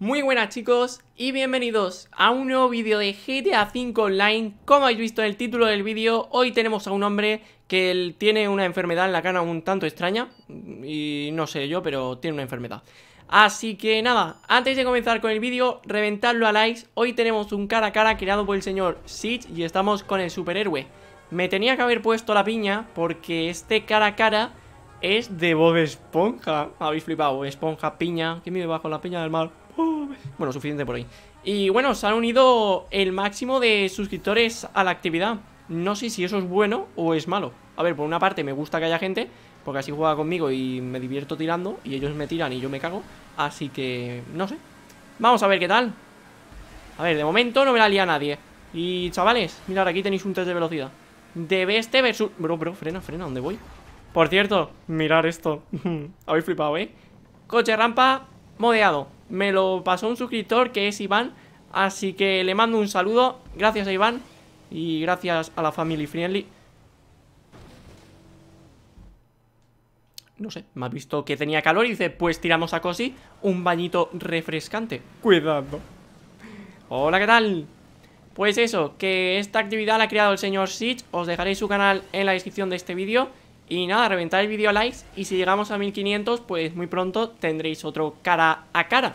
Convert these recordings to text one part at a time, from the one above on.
Muy buenas chicos y bienvenidos a un nuevo vídeo de GTA V Online Como habéis visto en el título del vídeo, hoy tenemos a un hombre que tiene una enfermedad en la cara un tanto extraña Y no sé yo, pero tiene una enfermedad Así que nada, antes de comenzar con el vídeo, reventadlo a likes Hoy tenemos un cara a cara creado por el señor Siege y estamos con el superhéroe Me tenía que haber puesto la piña porque este cara a cara es de Bob Esponja Habéis flipado, Esponja, piña, ¿qué me bajo la piña del mar? bueno, suficiente por ahí Y bueno, se han unido el máximo de suscriptores a la actividad. No sé si eso es bueno o es malo. A ver, por una parte me gusta que haya gente, porque así juega conmigo y me divierto tirando, y ellos me tiran y yo me cago. Así que, no sé. Vamos a ver qué tal. A ver, de momento no me la lía nadie. Y chavales, mirad, aquí tenéis un test de velocidad. De este versus... Bro, bro, frena, frena, ¿dónde voy? Por cierto, mirar esto. Habéis flipado, ¿eh? Coche rampa modeado me lo pasó un suscriptor que es Iván. Así que le mando un saludo. Gracias a Iván y gracias a la Family Friendly. No sé, me has visto que tenía calor y dice, pues tiramos a Cosi un bañito refrescante. Cuidado. Hola, ¿qué tal? Pues eso, que esta actividad la ha creado el señor Sitch. Os dejaré su canal en la descripción de este vídeo. Y nada, reventar el vídeo likes y si llegamos a 1500, pues muy pronto tendréis otro cara a cara.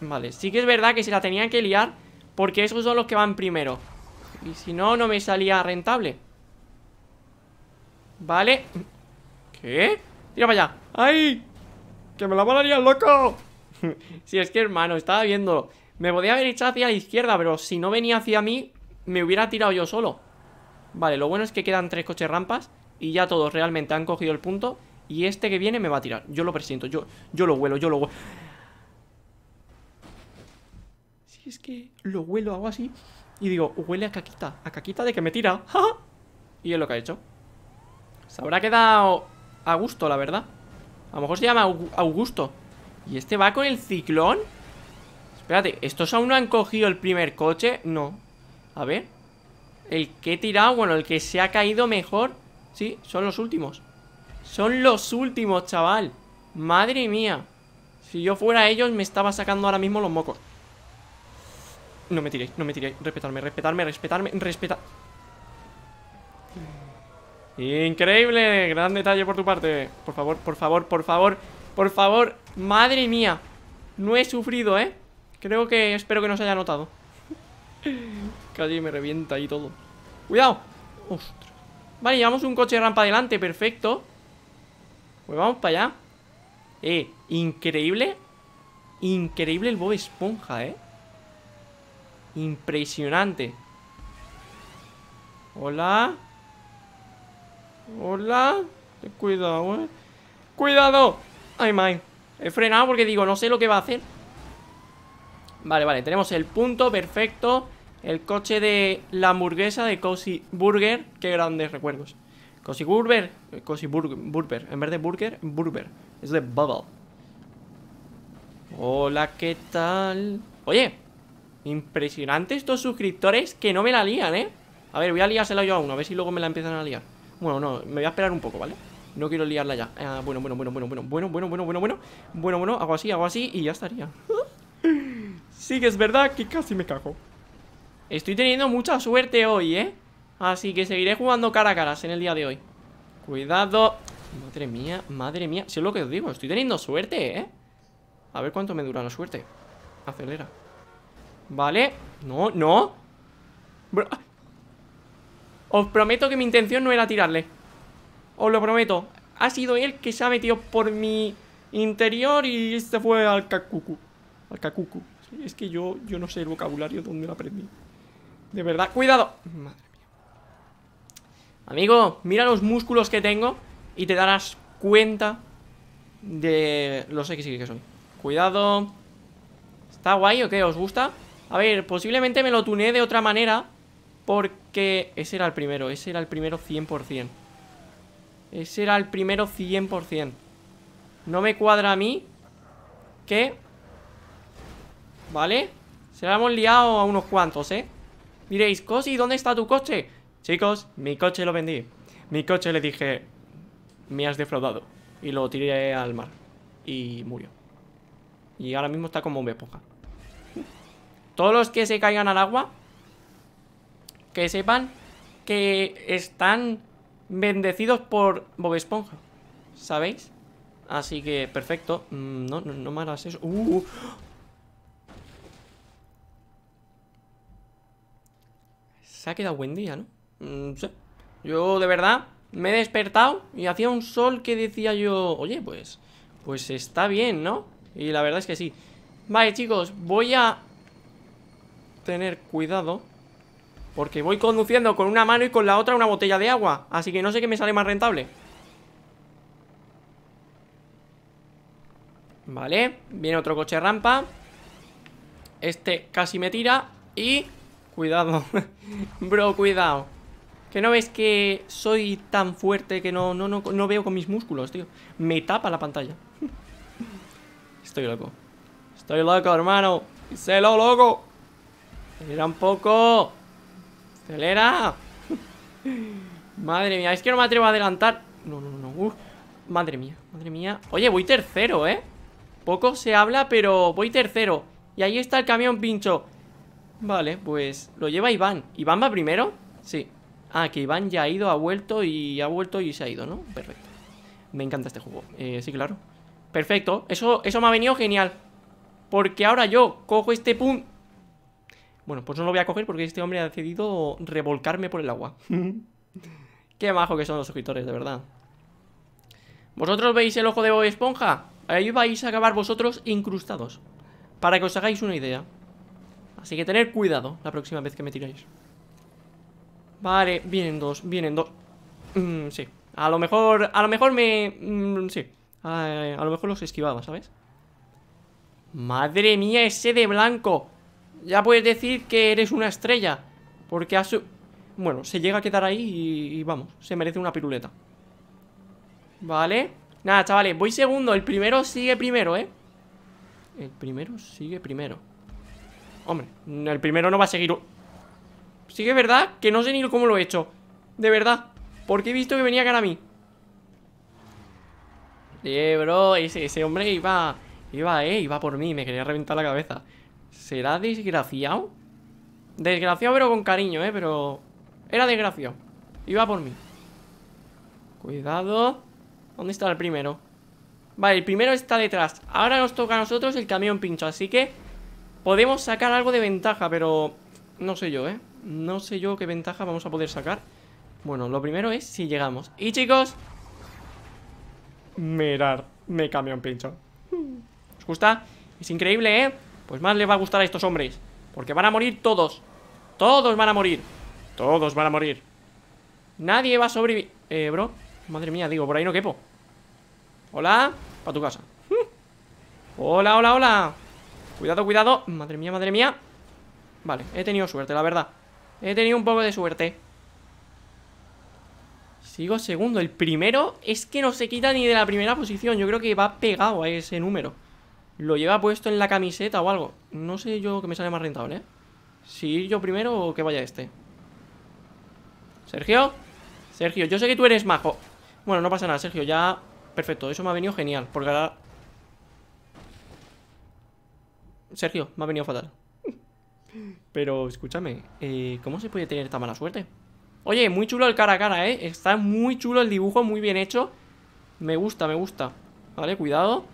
Vale, sí que es verdad que se la tenían que liar porque esos son los que van primero. Y si no, no me salía rentable. Vale. ¿Qué? Tira para allá. ¡Ay! ¡Que me la van a loco! si es que, hermano, estaba viendo. Me podía haber echado hacia la izquierda, pero si no venía hacia mí, me hubiera tirado yo solo. Vale, lo bueno es que quedan tres coches rampas y ya todos realmente han cogido el punto y este que viene me va a tirar. Yo lo presiento, yo, yo lo huelo, yo lo huelo Si es que lo huelo, hago así y digo, huele a caquita, a caquita de que me tira. y es lo que ha hecho. Se habrá quedado a gusto, la verdad. A lo mejor se llama Augusto. ¿Y este va con el ciclón? Espérate, ¿estos aún no han cogido el primer coche? No. A ver. El que he tirado, bueno, el que se ha caído mejor Sí, son los últimos Son los últimos, chaval Madre mía Si yo fuera ellos me estaba sacando ahora mismo los mocos No me tiréis, no me tiréis Respetarme, respetarme, respetarme, respetar Increíble, gran detalle por tu parte Por favor, por favor, por favor Por favor, madre mía No he sufrido, eh Creo que, espero que no se haya notado Allí me revienta y todo ¡Cuidado! Vale, llevamos un coche de rampa adelante, perfecto Pues vamos para allá Eh, increíble Increíble el Bob Esponja, eh Impresionante Hola Hola Cuidado, eh ¡Cuidado! ¡Ay, man! He frenado porque digo, no sé lo que va a hacer Vale, vale, tenemos el punto, perfecto el coche de la hamburguesa de Cozy Burger. Qué grandes recuerdos. Cozy Burger. Cozy Burger. En vez de Burger, Burger. Es de Bubble. Hola, ¿qué tal? Oye, impresionante estos suscriptores que no me la lían, ¿eh? A ver, voy a liársela yo a uno, a ver si luego me la empiezan a liar. Bueno, no, me voy a esperar un poco, ¿vale? No quiero liarla ya. bueno, bueno, bueno, bueno, bueno, bueno, bueno, bueno, bueno, bueno. Bueno, bueno, hago así, hago así y ya estaría. sí que es verdad que casi me cago. Estoy teniendo mucha suerte hoy, ¿eh? Así que seguiré jugando cara a cara en el día de hoy Cuidado Madre mía, madre mía Si es lo que os digo, estoy teniendo suerte, ¿eh? A ver cuánto me dura la suerte Acelera Vale, no, no Os prometo que mi intención no era tirarle Os lo prometo Ha sido él que se ha metido por mi interior Y se este fue al cacucu Al cacucu Es que yo, yo no sé el vocabulario donde lo aprendí de verdad, cuidado Madre mía Amigo, mira los músculos que tengo Y te darás cuenta De los XY que son Cuidado ¿Está guay o qué? ¿Os gusta? A ver, posiblemente me lo tuneé de otra manera Porque ese era el primero Ese era el primero 100% Ese era el primero 100% No me cuadra a mí ¿qué? ¿Vale? Se lo hemos liado a unos cuantos, ¿eh? Diréis, Cosi, ¿dónde está tu coche? Chicos, mi coche lo vendí. Mi coche le dije, me has defraudado. Y lo tiré al mar. Y murió. Y ahora mismo está como un esponja. Todos los que se caigan al agua, que sepan que están bendecidos por Bob Esponja. ¿Sabéis? Así que, perfecto. Mm, no, no, no me eso. ¡Uh! ha quedado buen día, ¿no? Mm, yo, de verdad, me he despertado y hacía un sol que decía yo... Oye, pues... Pues está bien, ¿no? Y la verdad es que sí. Vale, chicos, voy a... Tener cuidado. Porque voy conduciendo con una mano y con la otra una botella de agua. Así que no sé qué me sale más rentable. Vale, viene otro coche rampa. Este casi me tira. Y Cuidado. Bro, cuidado. Que no ves que soy tan fuerte que no, no, no, no veo con mis músculos, tío. Me tapa la pantalla. Estoy loco. Estoy loco, hermano. lo loco! Acelera un poco. Acelera. madre mía, es que no me atrevo a adelantar. No, no, no. Madre mía, madre mía. Oye, voy tercero, ¿eh? Poco se habla, pero voy tercero. Y ahí está el camión pincho. Vale, pues lo lleva Iván. ¿Iván va primero? Sí. Ah, que Iván ya ha ido, ha vuelto y ha vuelto y se ha ido, ¿no? Perfecto. Me encanta este juego. Eh, sí, claro. Perfecto. Eso, eso me ha venido genial. Porque ahora yo cojo este punto... Bueno, pues no lo voy a coger porque este hombre ha decidido revolcarme por el agua. Qué majo que son los suscriptores, de verdad. ¿Vosotros veis el ojo de Bob Esponja? Ahí vais a acabar vosotros incrustados. Para que os hagáis una idea. Así que tener cuidado la próxima vez que me tiráis. Vale, vienen dos, vienen dos mm, Sí, a lo mejor, a lo mejor me... Mm, sí, eh, a, lo mejor los esquivaba, ¿sabes? Madre mía, ese de blanco Ya puedes decir que eres una estrella Porque su... Bueno, se llega a quedar ahí y, y vamos Se merece una piruleta Vale Nada, chavales, voy segundo El primero sigue primero, ¿eh? El primero sigue primero Hombre, el primero no va a seguir Sí que es verdad que no sé ni cómo lo he hecho De verdad Porque he visto que venía cara a mí Eh, bro Ese, ese hombre iba Iba, eh, iba por mí Me quería reventar la cabeza ¿Será desgraciado? Desgraciado pero con cariño, eh Pero... Era desgraciado Iba por mí Cuidado ¿Dónde está el primero? Vale, el primero está detrás Ahora nos toca a nosotros el camión pincho Así que Podemos sacar algo de ventaja, pero no sé yo, ¿eh? No sé yo qué ventaja vamos a poder sacar. Bueno, lo primero es si llegamos. Y chicos, mirar, me cambia un pincho. ¿Os gusta? Es increíble, ¿eh? Pues más les va a gustar a estos hombres. Porque van a morir todos. Todos van a morir. Todos van a morir. Nadie va a sobrevivir. Eh, bro. Madre mía, digo, por ahí no quepo. Hola. Para tu casa. Hola, hola, hola. Cuidado, cuidado Madre mía, madre mía Vale, he tenido suerte, la verdad He tenido un poco de suerte Sigo segundo El primero es que no se quita ni de la primera posición Yo creo que va pegado a ese número Lo lleva puesto en la camiseta o algo No sé yo que me sale más rentable, ¿eh? Si yo primero o que vaya este Sergio Sergio, yo sé que tú eres majo Bueno, no pasa nada, Sergio, ya... Perfecto, eso me ha venido genial Porque ahora Sergio, me ha venido fatal. Pero escúchame, eh, ¿cómo se puede tener esta mala suerte? Oye, muy chulo el cara a cara, ¿eh? Está muy chulo el dibujo, muy bien hecho. Me gusta, me gusta. Vale, cuidado.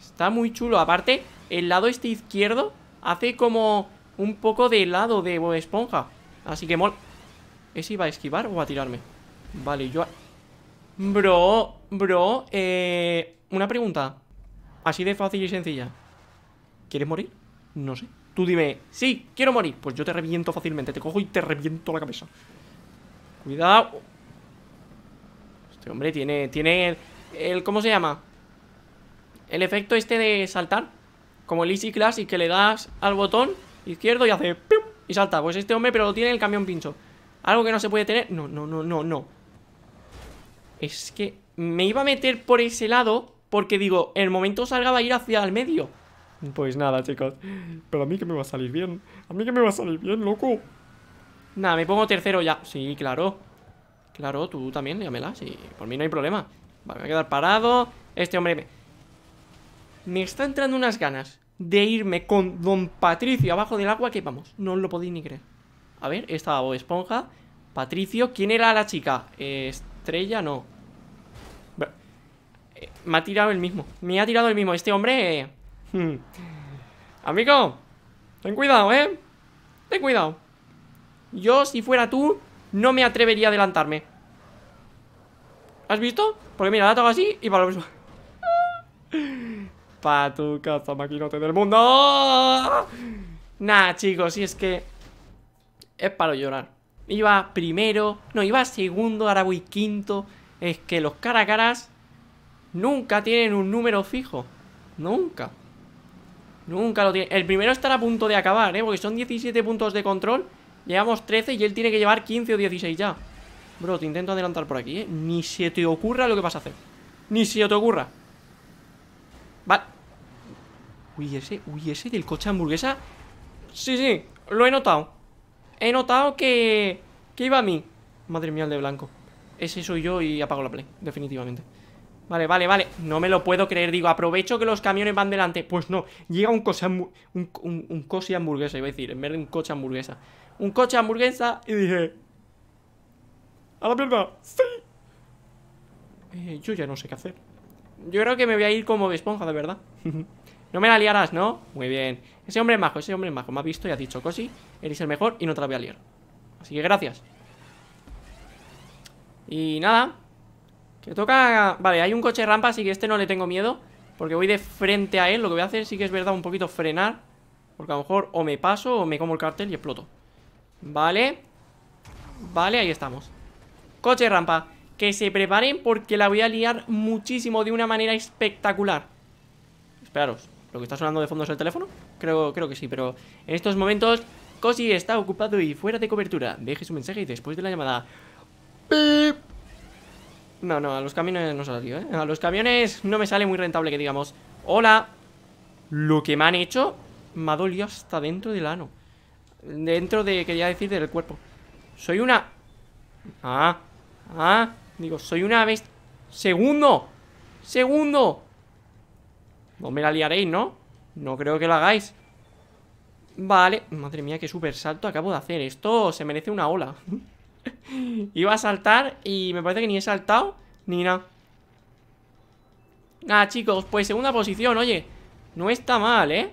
Está muy chulo. Aparte, el lado este izquierdo hace como un poco de lado de Esponja. Así que mol... ¿Es iba a esquivar o a tirarme? Vale, yo... Bro, bro, eh... Una pregunta. Así de fácil y sencilla. ¿Quieres morir? No sé. Tú dime, sí, quiero morir. Pues yo te reviento fácilmente. Te cojo y te reviento la cabeza. Cuidado. Este hombre tiene, tiene el, ¿cómo se llama? El efecto este de saltar. Como el Easy y que le das al botón izquierdo y hace y salta. Pues este hombre, pero lo tiene el camión pincho. Algo que no se puede tener. No, no, no, no, no. Es que me iba a meter por ese lado porque digo, el momento salga va a ir hacia el medio. Pues nada, chicos. Pero a mí que me va a salir bien. A mí que me va a salir bien, loco. Nada, me pongo tercero ya. Sí, claro. Claro, tú también, dígamela Sí, por mí no hay problema. Vale, me voy a quedar parado. Este hombre me... Me está entrando unas ganas de irme con Don Patricio abajo del agua que vamos, no lo podéis ni creer. A ver, esta Esponja. Patricio, ¿quién era la chica? estrella, no. Eh, me ha tirado el mismo. Me ha tirado el mismo. Este hombre... Eh, Hmm. Amigo, ten cuidado, ¿eh? Ten cuidado. Yo, si fuera tú, no me atrevería a adelantarme. ¿Has visto? Porque mira, la todo así y para lo mismo. pa' tu casa, maquinote del mundo. Nah, chicos, si es que... Es para llorar. Iba primero, no, iba segundo, ahora voy quinto. Es que los cara a caras nunca tienen un número fijo. Nunca. Nunca lo tiene. El primero estará a punto de acabar, ¿eh? Porque son 17 puntos de control. Llevamos 13 y él tiene que llevar 15 o 16 ya. Bro, te intento adelantar por aquí, ¿eh? Ni se te ocurra lo que vas a hacer. Ni se te ocurra. Vale. Uy, ese, uy, ese del coche hamburguesa. Sí, sí, lo he notado. He notado que... Que iba a mí. Madre mía, el de blanco. Ese soy yo y apago la play, definitivamente. Vale, vale, vale, no me lo puedo creer Digo, aprovecho que los camiones van delante Pues no, llega un coche un, un, coche hamburguesa, iba a decir, en vez de un coche hamburguesa Un coche hamburguesa Y dije A la mierda, sí eh, Yo ya no sé qué hacer Yo creo que me voy a ir como de esponja, de verdad No me la liarás, ¿no? Muy bien, ese hombre es majo, ese hombre es majo Me ha visto y ha dicho, Cosi, eres el mejor y no te la voy a liar Así que gracias Y nada que toca... Vale, hay un coche rampa, así que este no le tengo miedo Porque voy de frente a él Lo que voy a hacer sí que es verdad un poquito frenar Porque a lo mejor o me paso o me como el cartel y exploto Vale Vale, ahí estamos Coche rampa Que se preparen porque la voy a liar muchísimo de una manera espectacular Esperaros ¿Lo que está sonando de fondo es el teléfono? Creo, creo que sí, pero en estos momentos Cosi está ocupado y fuera de cobertura Deje su mensaje y después de la llamada no, no, a los camiones no salió, ¿eh? A los camiones no me sale muy rentable que digamos Hola Lo que me han hecho Me ha dolido hasta dentro del ano Dentro de, quería decir, del cuerpo Soy una... Ah, ah Digo, soy una bestia ¡Segundo! ¡Segundo! No me la liaréis, ¿no? No creo que lo hagáis Vale, madre mía, qué super salto acabo de hacer Esto se merece una ola Iba a saltar y me parece que ni he saltado ni nada. Nada, chicos, pues segunda posición, oye. No está mal, ¿eh?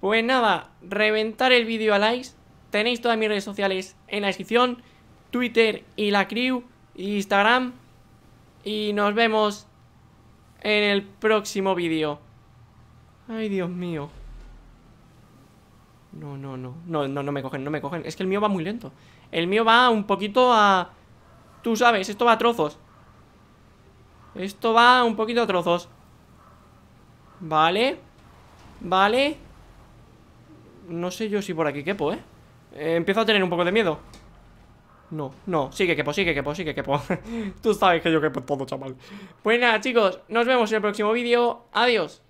Pues nada, reventar el vídeo a likes. Tenéis todas mis redes sociales en la descripción. Twitter y la crew. Instagram. Y nos vemos en el próximo vídeo. Ay, Dios mío. No, no, no. No, no, no me cogen, no me cogen. Es que el mío va muy lento. El mío va un poquito a... Tú sabes, esto va a trozos. Esto va un poquito a trozos. Vale. Vale. No sé yo si por aquí quepo, ¿eh? eh empiezo a tener un poco de miedo. No, no, sigue quepo, sigue quepo, sigue quepo Tú sabes que yo quepo todo, chaval Pues nada, chicos, nos vemos en el próximo vídeo Adiós